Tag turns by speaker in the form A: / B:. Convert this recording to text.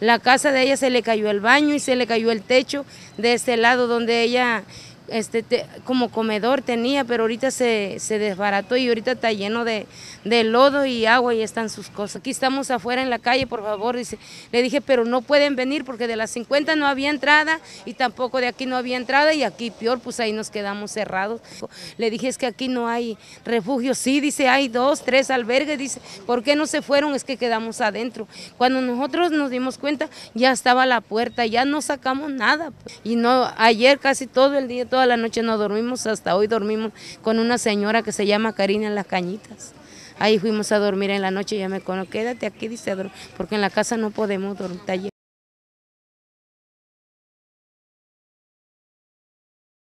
A: La casa de ella se le cayó el baño y se le cayó el techo de ese lado donde ella este, como comedor tenía, pero ahorita se, desbarató y ahorita está lleno de, lodo y agua y están sus cosas. Aquí estamos afuera en la calle, por favor, dice. Le dije, pero no pueden venir porque de las 50 no había entrada y tampoco de aquí no había entrada y aquí peor, pues ahí nos quedamos cerrados. Le dije, es que aquí no hay refugio. Sí, dice, hay dos, tres albergues, dice, ¿por qué no se fueron? Es que quedamos adentro. Cuando nosotros nos dimos cuenta, ya estaba la puerta, ya no sacamos nada. Y no, ayer casi todo el día, todo toda la noche no dormimos, hasta hoy dormimos con una señora que se llama Karina en las cañitas. Ahí fuimos a dormir en la noche, ya me cono, quédate aquí, dice, porque en la casa
B: no podemos dormir.